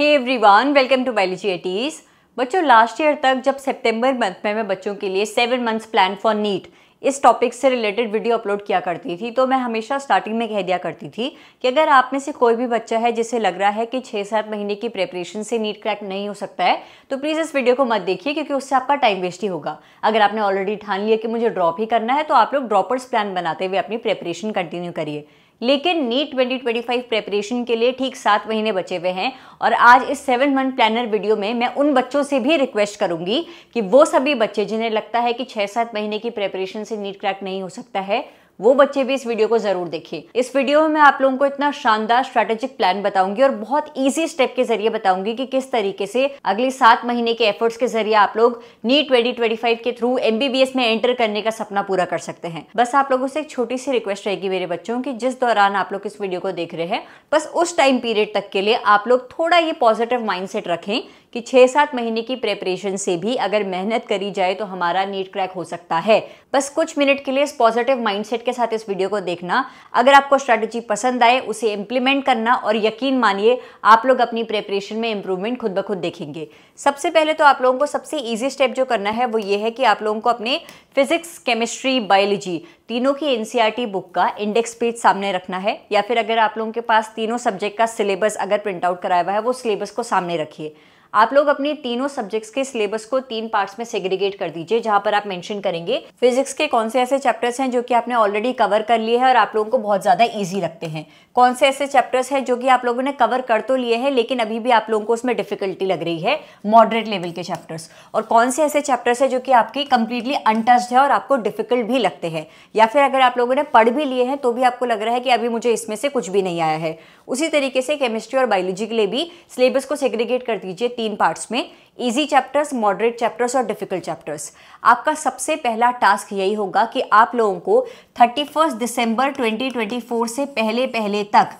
Hey everyone welcome to biology एटीज बच्चों last year तक जब सितंबर मंथ में मैं बच्चों के लिए seven months plan for NEET इस टॉपिक से रिलेटेड वीडियो अपलोड किया करती थी तो मैं हमेशा स्टार्टिंग में कह दिया करती थी कि अगर आप में से कोई भी बच्चा है जिसे लग रहा है कि छः सात महीने की प्रेपरेशन से नीट क्रैक नहीं हो सकता है तो प्लीज़ इस वीडियो को मत देखिए क्योंकि उससे आपका टाइम वेस्ट ही होगा अगर आपने ऑलरेडी ठान लिया कि मुझे ड्रॉप ही करना है तो आप लोग ड्रॉपर्स प्लान बनाते हुए अपनी प्रेपरेशन कंटिन्यू करिए लेकिन नीट 2025 प्रेपरेशन के लिए ठीक सात महीने बचे हुए हैं और आज इस सेवन मंथ प्लानर वीडियो में मैं उन बच्चों से भी रिक्वेस्ट करूंगी कि वो सभी बच्चे जिन्हें लगता है कि छह सात महीने की प्रेपरेशन से नीट क्रैक नहीं हो सकता है वो बच्चे भी इस वीडियो को जरूर देखिए इस वीडियो में मैं आप लोगों को इतना शानदार स्ट्रेटेजिक प्लान बताऊंगी और बहुत ईजी स्टेप के जरिए बताऊंगी कि किस तरीके से अगले सात महीने के एफर्ट्स के जरिए आप लोग नी ट्वेंटी ट्वेंटी फाइव के थ्रू एमबीबीएस में एंटर करने का सपना पूरा कर सकते हैं बस आप लोगों से एक छोटी सी रिक्वेस्ट रहेगी मेरे बच्चों की जिस दौरान आप लोग इस वीडियो को देख रहे हैं बस उस टाइम पीरियड तक के लिए आप लोग थोड़ा ये पॉजिटिव माइंडसेट रखें कि छः सात महीने की प्रेपरेशन से भी अगर मेहनत करी जाए तो हमारा नीट क्रैक हो सकता है बस कुछ मिनट के लिए इस पॉजिटिव माइंडसेट के साथ इस वीडियो को देखना अगर आपको स्ट्रैटेजी पसंद आए उसे इम्प्लीमेंट करना और यकीन मानिए आप लोग अपनी प्रेपरेशन में इम्प्रूवमेंट खुद ब खुद देखेंगे सबसे पहले तो आप लोगों को सबसे ईजी स्टेप जो करना है वो ये है कि आप लोगों को अपने फिजिक्स केमिस्ट्री बायोलॉजी तीनों की एनसीईआरटी बुक e का इंडेक्स पेज सामने रखना है या फिर अगर आप लोगों के पास तीनों सब्जेक्ट का सिलेबस अगर प्रिंट आउट कराया हुआ है वो सिलेबस को सामने रखिए आप लोग अपने तीनों सब्जेक्ट्स के सिलेबस को तीन पार्ट्स में सेग्रीगेट कर दीजिए जहां पर आप मेंशन करेंगे फिजिक्स के कौन से ऐसे चैप्टर्स हैं जो कि आपने ऑलरेडी कवर कर लिए हैं और आप लोगों को बहुत ज़्यादा ईजी लगते हैं कौन से ऐसे चैप्टर्स हैं जो कि आप लोगों ने कवर कर तो लिए हैं लेकिन अभी भी आप लोगों को उसमें डिफिकल्टी लग रही है मॉडरेट लेवल के चैप्टर्स और कौन से ऐसे चैप्टर्स हैं जो कि आपकी कंप्लीटली अनटस्ड है और आपको डिफिकल्ट भी लगते हैं या फिर अगर आप लोगों ने पढ़ भी लिए हैं तो भी आपको लग रहा है कि अभी मुझे इसमें से कुछ भी नहीं आया है उसी तरीके से केमिस्ट्री और बायोलॉजी के लिए भी सिलेबस को सेग्रीगेट कर दीजिए तीन पार्ट्स में इजी चैप्टर्स मॉडरेट चैप्टर्स और डिफिकल्ट चैप्टर्स आपका सबसे पहला टास्क यही होगा कि आप लोगों को थर्टी फर्स्ट दिसंबर 2024 से पहले पहले तक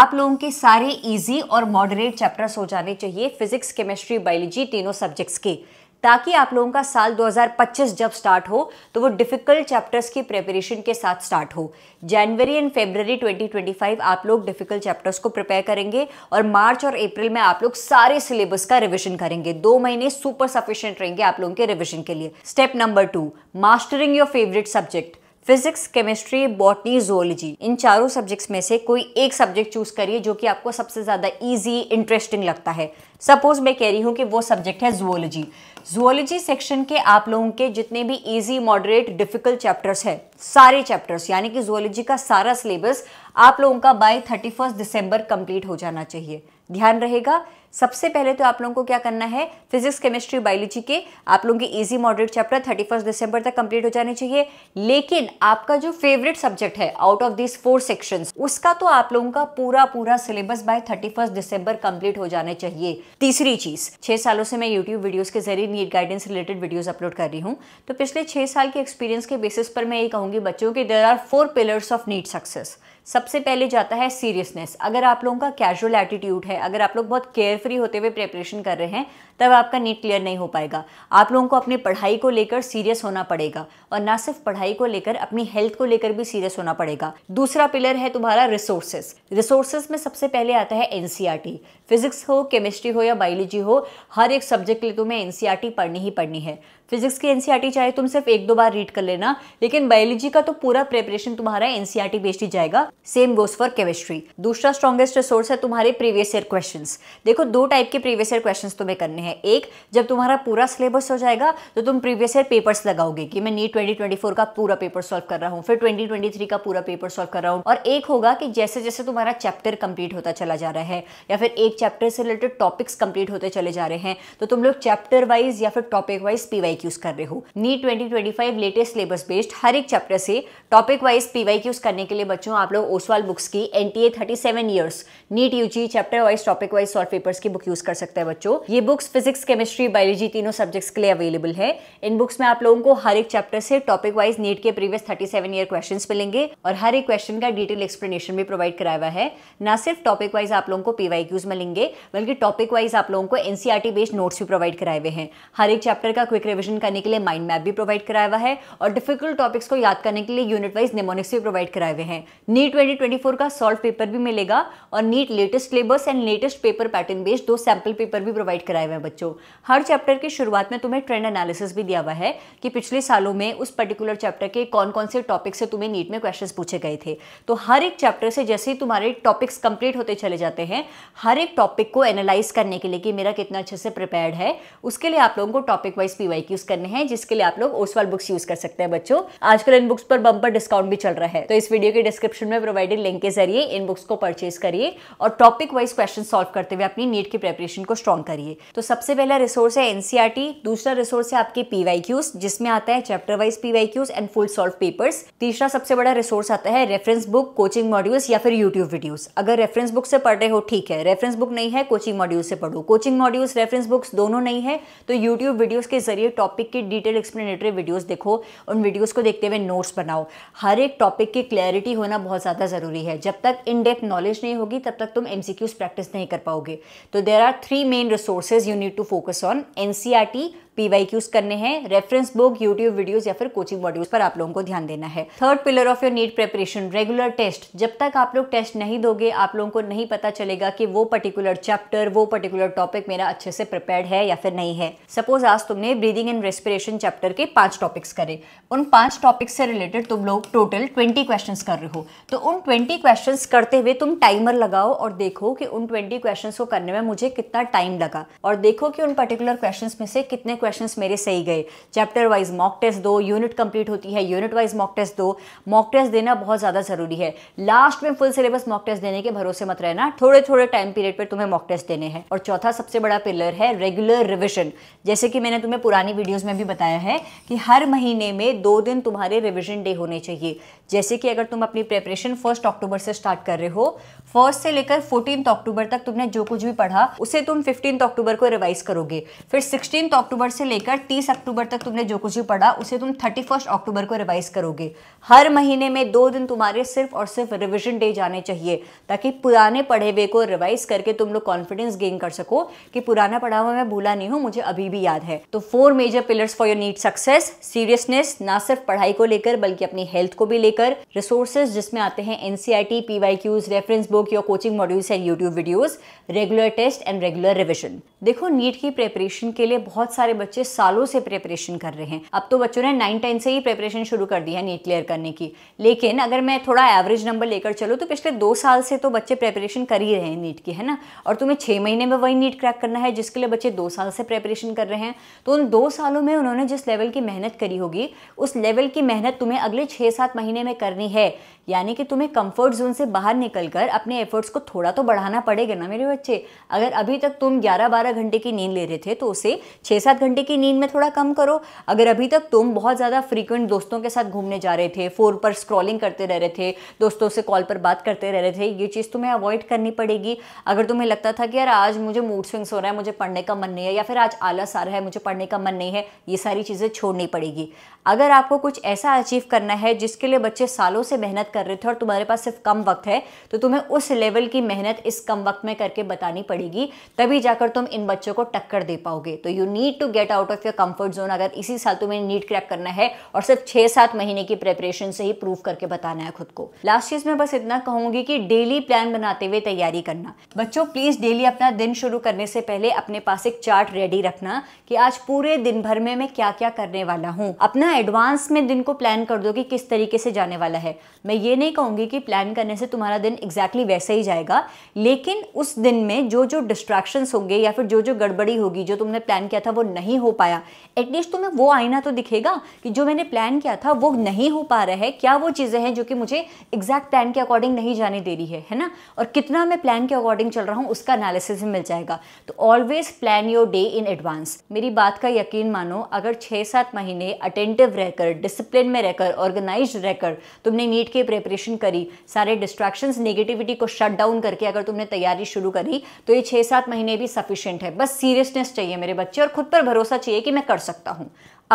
आप लोगों के सारे इजी और मॉडरेट चैप्टर्स हो जाने चाहिए फिजिक्स केमिस्ट्री बायोलॉजी तीनों सब्जेक्ट्स के ताकि आप लोगों का साल 2025 जब स्टार्ट हो तो वो डिफ़िकल्ट चैप्टर्स की प्रिपरेशन के साथ स्टार्ट हो जनवरी एंड फेबररी 2025 आप लोग डिफ़िकल्ट चैप्टर्स को प्रिपेयर करेंगे और मार्च और अप्रैल में आप लोग सारे सिलेबस का रिविजन करेंगे दो महीने सुपर सफिशियंट रहेंगे आप लोगों के रिविजन के लिए step number two mastering your favourite subject physics chemistry botany zoology इन चारों सब्जेक्ट्स में से कोई एक सब्जेक्ट चूज करिए जो कि आपको सबसे ज़्यादा इजी इंटरेस्टिंग लगता है सपोज मैं कह रही हूँ कि वो सब्जेक्ट है जोलॉजी जुअलॉजी सेक्शन के आप लोगों के जितने भी इजी मॉडरेट डिफिकल्ट चैप्टर्स है सारे चैप्टर्स यानी कि जुअलॉजी का सारा सिलेबस आप लोगों का बाय थर्टी फर्स्ट दिसंबर कंप्लीट हो जाना चाहिए ध्यान रहेगा सबसे पहले तो आप लोगों को क्या करना है फिजिक्स केमिस्ट्री बायोलॉजी के आप लोगों के easy moderate chapter thirty first दिसंबर तक कंप्लीट हो जाने चाहिए लेकिन आपका जो फेवरेट सब्जेक्ट है out of this four sections उसका तो आप लोगों का पूरा पूरा सिलेबस बाय थर्टी फर्स्ट दिसंबर कंप्लीट हो जाना चाहिए तीसरी चीज छह सालों से मैं यूट्यूब वीडियोज के जरिए NEET guidance related videos upload कर रही हूँ तो पिछले छः साल के एक्सपीरियंस के बेसिस पर मैं ये कहूँगी बच्चों के there are four pillars of NEET success सबसे पहले जाता है सीरियसनेस अगर आप लोगों का कैजुअल एटीट्यूड है अगर आप लोग बहुत केयरफ्री होते हुए प्रेपरेशन कर रहे हैं तब आपका नीट क्लियर नहीं हो पाएगा आप लोगों को अपनी पढ़ाई को लेकर सीरियस होना पड़ेगा और ना सिर्फ पढ़ाई को लेकर अपनी हेल्थ को लेकर भी सीरियस होना पड़ेगा दूसरा पिलर है तुम्हारा रिसोर्सेस रिसोर्सेस में सबसे पहले आता है एन फिजिक्स e हो केमिस्ट्री हो या बायोलॉजी हो हर एक सब्जेक्ट के लिए तुम्हें एन e पढ़नी ही पढ़नी है फिजिक्स की एनसीईआरटी e चाहे तुम सिर्फ एक दो बार रीड कर लेना लेकिन बायोलॉजी का तो पूरा प्रेपरेशन तुम्हारा एनसीईआरटी बेस्ड e ही जाएगा सेम गोस फॉर केमिस्ट्री दूसरा स्ट्रॉगेस्ट रिसोर्स है तुम्हारे प्रीवियस ईयर क्वेश्चन देखो दो टाइप के प्रीवियस ईयर क्वेश्चन तुम्हें करने हैं एक जब तुम्हारा पूरा सिलेबस हो जाएगा तो तुम प्रीवियस ईयर पेपर्स लगाओगे कि मैं नीट ट्वेंटी का पूरा पेपर सॉल्व कर रहा हूँ फिर ट्वेंटी का पूरा पेपर सॉल्व कर रहा हूँ और एक होगा कि जैसे जैसे तुम्हारा चैप्टर कंप्लीट होता चला जा रहा है या फिर एक चैप्टर से रिलेटेड टॉपिक्स कंप्लीट होते चले जा रहे हैं तो तुम लोग चैप्टर वाइज या फिर topic wise P PYQs कर रहे हो NEET twenty twenty five latest syllabus based हर एक चैप्टर से टॉपिक वाइज पीवाई क्यूज करने के लिए बच्चों आप लोग ओसवाल बुक्स की N T A thirty seven years NEET U G chapter wise topic wise solve papers की बुक यूज कर सकते हैं बच्चों ये बुक्स फिजिक्स केमिस्ट्री बायोलॉजी तीनों सब्जेक्ट्स के लिए अवेलेबल है इन बुक्स में आप लोगों को हर एक चैप्टर से टॉपिक वाइज नीट के previous thirty seven year question मिलेंगे और हर एक क्वेश्चन का डिटेल एक्सप्लेनेशन भी प्रोवाइड कराया हुआ है ना सिर्फ टॉपिक वाइज आप लोगों को पीवाई क्यूज मिलेंगे बल्कि टॉपिक वाइज आप लोगों को एनसीआरटी बेस्ड नोट्स भी प्रोवाइड कराए हुए हैं हर एक चैप्टर का क्विक रिविजन रिविजन करने के लिए माइंड मैप भी प्रोवाइड कराया हुआ है और डिफिकल्ट टॉपिक्स को याद करने के लिए यूनिट वाइज निमोनिक्स भी प्रोवाइड कराए हुए हैं नीट ट्वेंटी का सॉल्व पेपर भी मिलेगा और NEET latest syllabus and latest paper pattern based दो सैम्पल पेपर भी प्रोवाइड कराए हुए हैं बच्चों हर चैप्टर की शुरुआत में तुम्हें ट्रेंड एनालिसिस भी दिया हुआ है कि पिछले सालों में उस पर्टिकुलर चैप्टर के कौन कौन से टॉपिक से तुम्हें नीट में क्वेश्चन पूछे गए थे तो हर एक चैप्टर से जैसे ही तुम्हारे टॉपिक्स कंप्लीट होते चले जाते हैं हर एक टॉपिक को एनालाइज करने के लिए कि मेरा कितना अच्छे से प्रिपेयर्ड है उसके लिए आप लोगों को टॉपिक वाइज पी यूज़ करने हैं जिसके लिए आप लोग ओसवाल बुक्स यूज़ कर सकते हैं बच्चों आजकल इन बुक्स पर बंपर डिस्काउंट भी चल रहा है तो इस वीडियो के डिस्क्रिप्शन में प्रोवाइडेड लिंक के जरिए इन बुक्स को परचेज करिए और टॉपिक वाइज क्वेश्चन सॉल्व करते हुए अपनी नीट की प्रेपरेशन को स्ट्रॉन्ग करिए तो सबसे पहला रिसोर्स है एनसीआरटी e दूसरा रिसोर्स है आपके पीवाईक्यूज जिसमें आता है chapter wise PYQs and full solve papers तीसरा सबसे बड़ा रिसोर्स आता है रेफरेंस बुक कोचिंग मॉड्यूल्स या फिर यूट्यूब वीडियोस अगर रेफरेंस बुक से पढ़ रहे हो ठीक है रेफरेंस बुक नहीं है कोचिंग मॉड्यूल से पढ़ो कोचिंग मॉड्यूल्स रेफरेंस बुक्स दोनों नहीं है तो यूट्यूब वीडियोस के जरिए टॉपिक की डिटेल एक्सप्लेनेटरी वीडियोस देखो उन वीडियोस को देखते हुए नोट्स बनाओ हर एक टॉपिक की क्लैरिटी होना बहुत ज़्यादा ज़रूरी है जब तक इन डेप्थ नॉलेज नहीं होगी तब तक तुम एम प्रैक्टिस नहीं कर पाओगे तो there are three main resources you need to focus on एन पीवाईक्यूज करने हैं रेफरेंस बुक यूट्यूब वीडियोस या फिर कोचिंग मॉड्यूल्स पर आप लोगों को ध्यान देना है third pillar of your NEET preparation regular test जब तक आप लोग टेस्ट नहीं दोगे आप लोगों को नहीं पता चलेगा कि वो पर्टिकुलर चैप्टर वो पर्टिकुलर टॉपिक मेरा अच्छे से प्रिपेयर है या फिर नहीं है सपोज आज तुमने ब्रीदिंग एंड रेस्पिरेशन चैप्टर के पांच टॉपिक्स करे उन पांच टॉपिक्स से रिलेटेड तुम लोग टोटल ट्वेंटी क्वेश्चन कर रहे हो तो उन ट्वेंटी क्वेश्चन करते हुए तुम टाइमर लगाओ और देखो कि उन ट्वेंटी क्वेश्चन को करने में मुझे कितना टाइम लगा और देखो कि उन पर्टिकुलर क्वेश्चन में से कितने क्वेश्चन मेरे सही गए चैप्टर वाइज मॉक टेस्ट दो यूनिट कंप्लीट होती है यूनिट वाइज मॉक टेस्ट दो मॉक टेस्ट देना बहुत ज़्यादा ज़रूरी है लास्ट में फुल सिलेबस मॉक टेस्ट देने के भरोसे मत रहना थोड़े थोड़े टाइम पीरियड पर तुम्हें मॉक टेस्ट देने हैं और चौथा सबसे बड़ा पिलर है रेगुलर रिविजन जैसे कि मैंने तुम्हें पुरानी वीडियोज़ में भी बताया है कि हर महीने में दो दिन तुम्हारे रिविजन डे होने चाहिए जैसे कि अगर तुम अपनी प्रेपरेशन फर्स्ट अक्टूबर से स्टार्ट कर रहे हो फर्स्ट से लेकर फोर्टीन अक्टूबर तक तुमने जो कुछ भी पढ़ा उसे तुम फिफ्टीन अक्टूबर को रिवाइज करोगे फिर सिक्सटीन अक्टूबर से लेकर तीस अक्टूबर तक तुमने जो कुछ भी पढ़ा उसे तुम थर्टी अक्टूबर को रिवाइज करोगे हर महीने में दो दिन तुम्हारे सिर्फ और सिर्फ रिविजन डे जाने चाहिए ताकि पुराने पढ़े हुए को रिवाइज करके तुम लोग कॉन्फिडेंस गेन कर सको कि पुराना पढ़ा हुआ मैं भूला नहीं हूँ मुझे अभी भी याद है तो four major pillars for your NEET success seriousness ना सिर्फ पढ़ाई को लेकर बल्कि अपनी हेल्थ को भी लेकर रिसोर्सेज जिसमें आते हैं NCERT PYQs reference book book, your coaching modules and YouTube videos, regular test and regular revision. देखो नीट की प्रिपरेशन के लिए बहुत सारे बच्चे सालों से प्रिपरेशन कर रहे हैं अब तो बच्चों ने नाइन टेन से ही प्रिपरेशन शुरू कर दी है नीट क्लियर करने की लेकिन अगर मैं थोड़ा एवरेज नंबर लेकर चलूँ तो पिछले दो साल से तो बच्चे प्रेपरेशन कर ही रहे हैं नीट की है ना और तुम्हें छः महीने में वही नीट क्रैक करना है जिसके लिए बच्चे दो साल से प्रेपरेशन कर रहे हैं तो उन दो सालों में उन्होंने जिस लेवल की मेहनत करी होगी उस लेवल की मेहनत तुम्हें अगले छः सात महीने में करनी है यानी कि तुम्हें कंफर्ट जोन से बाहर निकलकर अपने अपने एफर्ट्स को थोड़ा तो बढ़ाना पड़ेगा ना मेरे बच्चे अगर अभी तक तुम 11-12 घंटे की नींद ले रहे थे तो उसे 6-7 घंटे की नींद में थोड़ा कम करो अगर अभी तक तुम बहुत ज़्यादा फ्रीक्वेंट दोस्तों के साथ घूमने जा रहे थे फोन पर स्क्रॉलिंग करते रह रहे थे दोस्तों से कॉल पर बात करते रह रहे थे ये चीज़ तुम्हें अवॉइड करनी पड़ेगी अगर तुम्हें लगता था कि यार आज मुझे मूड स्विंग्स हो रहा है मुझे पढ़ने का मन नहीं है या फिर आज आलस आ रहा है मुझे पढ़ने का मन नहीं है ये सारी चीज़ें छोड़नी पड़ेगी अगर आपको कुछ ऐसा अचीव करना है जिसके लिए बच्चे सालों से मेहनत कर रहे थे और तुम्हारे पास सिर्फ कम वक्त है तो तुम्हें उस उस लेवल की मेहनत इस कम वक्त में करके बतानी पड़ेगी तभी जाकर तुम इन बच्चों को टक्कर दे पाओगे तो you need to get out of your comfort zone अगर इसी साल तुम्हें नीट क्रैक करना है और सिर्फ छह सात महीने की प्रेपरेशन से ही प्रूव करके बताना है खुद को लास्ट चीज़ में बस इतना कहूंगी कि डेली प्लान बनाते हुए तैयारी करना बच्चों प्लीज़ डेली अपना दिन शुरू करने से पहले अपने पास एक चार्ट रेडी रखना कि आज पूरे दिन भर में मैं क्या क्या करने वाला हूँ अपना एडवांस में दिन को प्लान कर दो कि किस तरीके से जाने वाला है मैं ये नहीं कहूंगी कि प्लान करने से तुम्हारा दिन एग्जैक्टली exactly वैसे ही जाएगा लेकिन उस दिन में जो जो डिस्ट्रैक्शंस होंगे या फिर जो जो गड़बड़ी होगी जो तुमने प्लान किया था वो नहीं हो पाया एटलीस्ट तुम्हें वो आईना तो दिखेगा कि जो मैंने प्लान किया था वो नहीं हो पा रहा है क्या वो चीज़ें हैं जो कि मुझे एग्जैक्ट प्लान के अकॉर्डिंग नहीं जाने दे रही है है ना और कितना मैं प्लान के अकॉर्डिंग चल रहा हूँ उसका एनालिसिस भी मिल जाएगा तो always plan your day in advance मेरी बात का यकीन मानो अगर छः सात महीने अटेंटिव रहकर डिसिप्लिन में रहकर ऑर्गेनाइज रहकर तुमने नीट की प्रिपरेशन करी सारे डिस्ट्रैक्शंस नेगेटिविटी को शट डाउन करके अगर तुमने तैयारी शुरू करी तो ये छह सात महीने भी सफिशियंट है बस सीरियसनेस चाहिए मेरे बच्चे और खुद पर भरोसा चाहिए कि मैं कर सकता हूं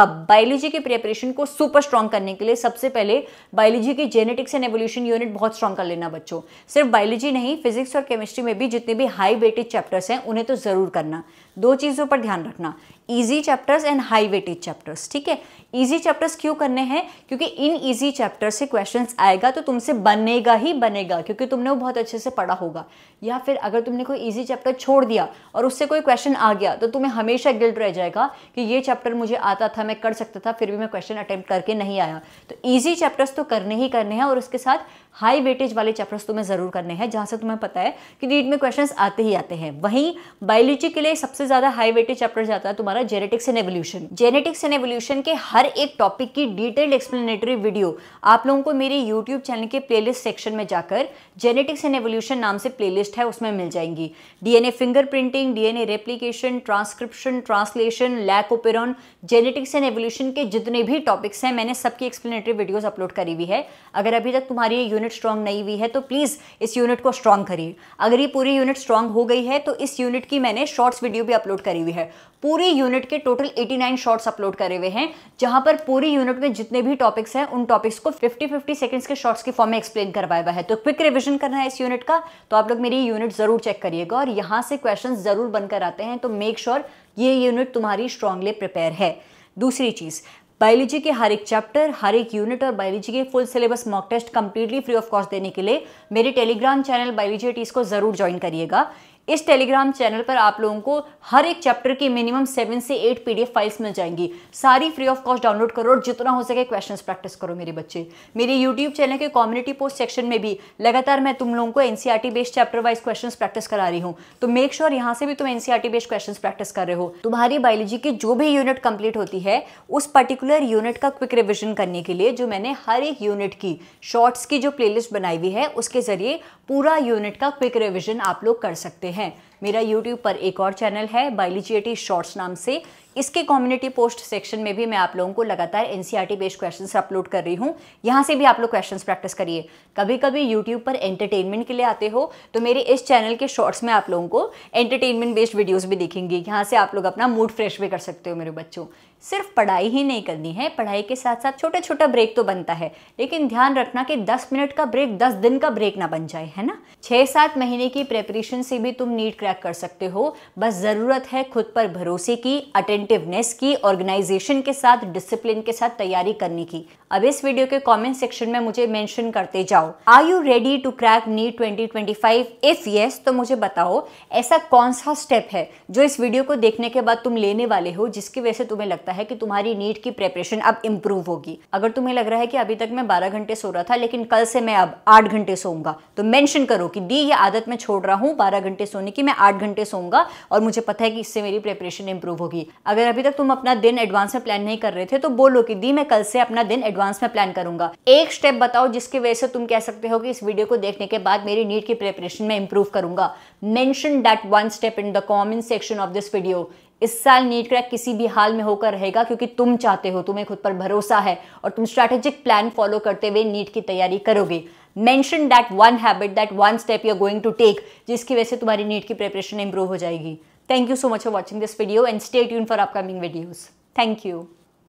अब बायोलॉजी की प्रिपरेशन को सुपर स्ट्रांग करने के लिए सबसे पहले बायोलॉजी की जेनेटिक्स एंड एवोल्यूशन यूनिट बहुत स्ट्रांग कर लेना बच्चों सिर्फ बायोलॉजी नहीं फिजिक्स और केमिस्ट्री में भी जितने भी हाई वेटेड चैप्टर्स हैं उन्हें तो ज़रूर करना दो चीज़ों पर ध्यान रखना easy chapters and high weightage chapters ठीक है ईजी चैप्टर्स क्यों करने हैं क्योंकि इन ईजी चैप्टर से क्वेश्चन आएगा तो तुमसे बनेगा ही बनेगा क्योंकि तुमने वो बहुत अच्छे से पढ़ा होगा या फिर अगर तुमने कोई ईजी चैप्टर छोड़ दिया और उससे कोई क्वेश्चन आ गया तो तुम्हें हमेशा गिल्ट रह जाएगा कि ये चैप्टर मुझे आता था मैं कर सकता था फिर भी मैं क्वेश्चन अटैम्प्ट करके नहीं आया तो ईजी चैप्टर्स तो करने ही करने हैं और उसके साथ हाई वेटेज वाले चैप्टर्स तुम्हें ज़रूर करने हैं जहाँ से तुम्हें पता है कि नीट में क्वेश्चन आते ही आते हैं वहीं बायोलॉजी के लिए सबसे ज्यादा हाई वेटेज चैप्टर जाता है तुम्हारा genetics and evolution genetics and evolution के हर एक टॉपिक की डिटेल्ड एक्सप्लेनेटरी वीडियो आप लोगों को मेरे यूट्यूब चैनल के प्लेलिस्ट सेक्शन में जाकर जेनेटिक्स एंड एवोल्यूशन नाम से प्लेलिस्ट है उसमें मिल जाएंगी DNA fingerprinting DNA replication transcription translation lac operon genetics and evolution के जितने भी टॉपिक्स हैं मैंने सबकी एक्सप्लेनेटरी वीडियोज अपलोड करी हुई है अगर अभी तक तुम्हारी यूनिट स्ट्रांग नहीं हुई है तो प्लीज़ इस यूनिट को स्ट्रांग करिए अगर ये पूरी यूनिट स्ट्रांग हो गई है तो इस यूनिट की मैंने शॉर्ट्स वीडियो भी अपलोड करी हुई है पूरी यूनिट के टोटल 89 शॉर्ट्स अपलोड करे हुए हैं जहां पर पूरी यूनिट में जितने भी टॉपिक्स हैं उन टॉपिक्स को 50 50 सेकंड्स के शॉर्ट्स के फॉर्म में एक्सप्लेन करवाया हुआ है तो क्विक रिविजन करना है इस यूनिट का तो आप लोग मेरी यूनिट जरूर चेक करिएगा और यहाँ से क्वेश्चन जरूर बनकर आते हैं तो मेक श्योर ये यूनिट तुम्हारी स्ट्रांगली प्रिपेयर है दूसरी चीज़ बायोलॉजी के हर एक चैप्टर हर एक यूनिट और बायोलॉजी के full syllabus mock test completely free of cost देने के लिए मेरे टेलीग्राम चैनल बायोलॉजी टीस को जरूर ज्वाइन करिएगा इस टेलीग्राम चैनल पर आप लोगों को हर एक चैप्टर की मिनिमम सेवन से एट पीडीएफ फाइल्स मिल जाएंगी सारी फ्री ऑफ कॉस्ट डाउनलोड करो और जितना हो सके क्वेश्चंस प्रैक्टिस करो मेरे बच्चे मेरे यूट्यूब चैनल के कम्युनिटी पोस्ट सेक्शन में भी लगातार मैं तुम लोगों को NCERT based chapter wise question practice करा रही हूँ तो मेक श्योर यहाँ से भी तुम एनसीआरटी बेस्ड क्वेश्चन प्रैक्टिस कर रहे हो तुम्हारी बायोलॉजी की जो भी यूनिट कंप्लीट होती है उस पर्टिकुलर यूनिट का क्विक रिविजन करने के लिए जो मैंने हर एक यूनिट की शॉर्ट्स की जो प्लेलिस्ट बनाई हुई है उसके जरिए पूरा यूनिट का क्विक रिविजन आप लोग कर सकते हैं हैं मेरा YouTube पर एक और चैनल है बायोलॉजीटी शॉर्ट्स नाम से इसके कम्युनिटी पोस्ट सेक्शन में भी मैं आप लोगों को लगातार N C based questions upload कर रही हूँ यहाँ से भी आप लोग क्वेश्चंस प्रैक्टिस करिए कभी कभी YouTube पर एंटरटेनमेंट के लिए आते हो तो मेरे इस चैनल के शॉर्ट्स में आप लोगों को एंटरटेनमेंट बेस्ड वीडियोज़ भी देखेंगे यहाँ से आप लोग अपना मूड फ्रेश भी कर सकते हो मेरे बच्चों सिर्फ पढ़ाई ही नहीं करनी है पढ़ाई के साथ साथ छोटा छोटा ब्रेक तो बनता है लेकिन ध्यान रखना कि 10 मिनट का ब्रेक 10 दिन का ब्रेक ना बन जाए है ना छः सात महीने की प्रेपरेशन से भी तुम नीट क्रैक कर सकते हो बस ज़रूरत है खुद पर भरोसे की अटेंटिवनेस की ऑर्गेनाइजेशन के साथ डिसिप्लिन के साथ तैयारी करने की अब इस वीडियो के कॉमेंट सेक्शन में मुझे मैंशन करते जाओ are you ready to crack NEET twenty if yes तो मुझे बताओ ऐसा कौन सा स्टेप है जो इस वीडियो को देखने के बाद तुम लेने वाले हो जिसकी वजह से तुम्हें लगता लगता है कि तुम्हारी नीट की प्रेपरेशन अब इम्प्रूव होगी अगर तुम्हें लग रहा है कि अभी तक मैं बारह घंटे सो रहा था लेकिन कल से मैं अब आठ घंटे सोऊंगा तो मैंशन करो कि दी ये आदत मैं छोड़ रहा हूँ बारह घंटे सोने की मैं आठ घंटे सोऊंगा और मुझे पता है कि इससे मेरी प्रेपरेशन इंप्रूव होगी अगर अभी तक तुम अपना दिन एडवांस में प्लान नहीं कर रहे थे तो बोलो कि दी मैं कल से अपना दिन एडवांस में प्लान करूंगा एक स्टेप बताओ जिसकी वजह से तुम कह सकते हो कि इस वीडियो को देखने के बाद मेरी नीट की प्रेपरेशन में इंप्रूव करूंगा mention that one step in the comment section of this video इस साल नीट क्रैक किसी भी हाल में होकर रहेगा क्योंकि तुम चाहते हो तुम्हें खुद पर भरोसा है और तुम स्ट्रैटेजिक प्लान फॉलो करते हुए नीट की तैयारी करोगे mention that one habit that one step you are going to take जिसकी वजह से तुम्हारी नीट की प्रिपरेशन इंप्रूव हो जाएगी thank you so much for watching this video and stay tune for upcoming videos thank you